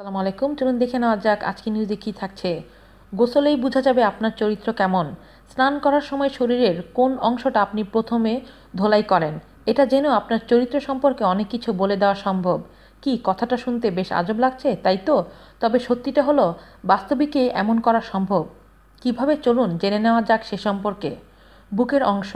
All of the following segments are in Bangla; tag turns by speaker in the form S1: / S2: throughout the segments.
S1: সালাম আলাইকুম চলুন দেখে নেওয়া যাক আজকে নিউজে কী থাকছে গোসলেই বোঝা যাবে আপনার চরিত্র কেমন স্নান করার সময় শরীরের কোন অংশটা আপনি প্রথমে ধোলাই করেন এটা যেন আপনার চরিত্র সম্পর্কে অনেক কিছু বলে দেওয়া সম্ভব কি কথাটা শুনতে বেশ আজব লাগছে তাই তো তবে সত্যিটা হলো বাস্তবিকে এমন করা সম্ভব কিভাবে চলুন জেনে নেওয়া যাক সে সম্পর্কে বুকের অংশ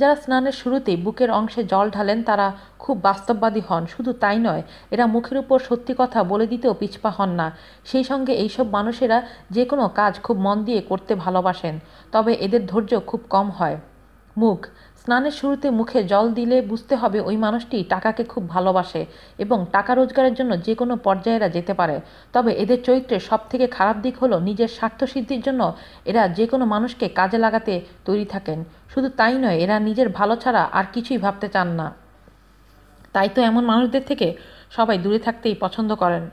S1: যারা স্নানের শুরুতেই বুকের অংশে জল ঢালেন তারা খুব বাস্তববাদী হন শুধু তাই নয় এরা মুখের উপর সত্যি কথা বলে দিতেও পিছপা হন না সেই সঙ্গে এইসব মানুষেরা যে কোনো কাজ খুব মন দিয়ে করতে ভালোবাসেন তবে এদের ধৈর্য খুব কম হয় মুখ স্নানের শুরুতে মুখে জল দিলে বুঝতে হবে ওই মানুষটি টাকাকে খুব ভালোবাসে এবং টাকা রোজগারের জন্য যে কোনো পর্যায়েরা যেতে পারে তবে এদের চরিত্রের সবথেকে খারাপ দিক হলো নিজের স্বার্থসিদ্ধির জন্য এরা যে কোনো মানুষকে কাজে লাগাতে তৈরি থাকেন শুধু তাই নয় এরা নিজের ভালো ছাড়া আর কিছুই ভাবতে চান না তাই তো এমন মানুষদের থেকে সবাই দূরে থাকতেই পছন্দ করেন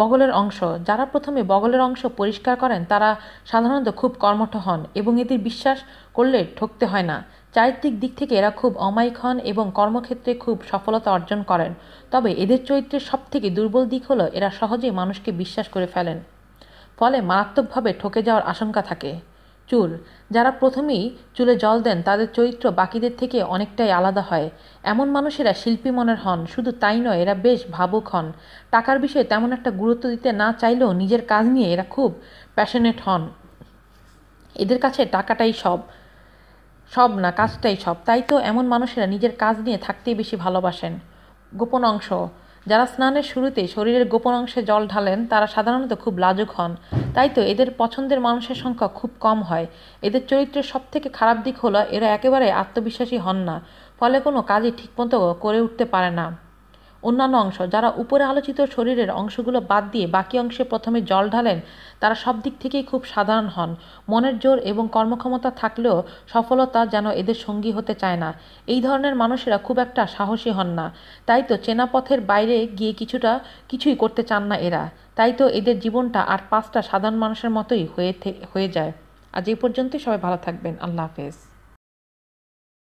S1: বগলের অংশ যারা প্রথমে বগলের অংশ পরিষ্কার করেন তারা সাধারণত খুব কর্মঠ হন এবং এদের বিশ্বাস করলে ঠকতে হয় না চারিত্রিক দিক থেকে এরা খুব অমায়িক হন এবং কর্মক্ষেত্রে খুব সফলতা অর্জন করেন তবে এদের চরিত্রের সবথেকে দুর্বল দিক হলো এরা সহজেই মানুষকে বিশ্বাস করে ফেলেন ফলে মারাত্মকভাবে ঠকে যাওয়ার আশঙ্কা থাকে চুল যারা প্রথমেই চুলে জল দেন তাদের চরিত্র বাকিদের থেকে অনেকটাই আলাদা হয় এমন মানুষেরা শিল্পী মনের হন শুধু তাই নয় এরা বেশ ভাবুক হন টাকার বিষয়ে তেমন একটা গুরুত্ব দিতে না চাইলেও নিজের কাজ নিয়ে এরা খুব প্যাশনেট হন এদের কাছে টাকাটাই সব সব না কাজটাই সব তাই তো এমন মানুষেরা নিজের কাজ নিয়ে থাকতেই বেশি ভালোবাসেন গোপন অংশ যারা স্নানের শুরুতে শরীরের গোপন অংশে জল ঢালেন তারা সাধারণত খুব লাজুক হন তাই তো এদের পছন্দের মানুষের সংখ্যা খুব কম হয় এদের চরিত্রের সবথেকে খারাপ দিক হলো এরা একেবারে আত্মবিশ্বাসী হন না ফলে কোনো কাজই ঠিকমতো করে উঠতে পারে না অন্যান্য অংশ যারা উপরে আলোচিত শরীরের অংশগুলো বাদ দিয়ে বাকি অংশে প্রথমে জল ঢালেন তারা সব দিক থেকেই খুব সাধারণ হন মনের জোর এবং কর্মক্ষমতা থাকলেও সফলতা যেন এদের সঙ্গী হতে চায় না এই ধরনের মানুষেরা খুব একটা সাহসী হন না তাই তো চেনা পথের বাইরে গিয়ে কিছুটা কিছুই করতে চান না এরা তাই তো এদের জীবনটা আর পাঁচটা সাধারণ মানুষের মতোই হয়ে হয়ে যায় আজ এই পর্যন্তই সবাই ভালো থাকবেন আল্লাহ হাফেজ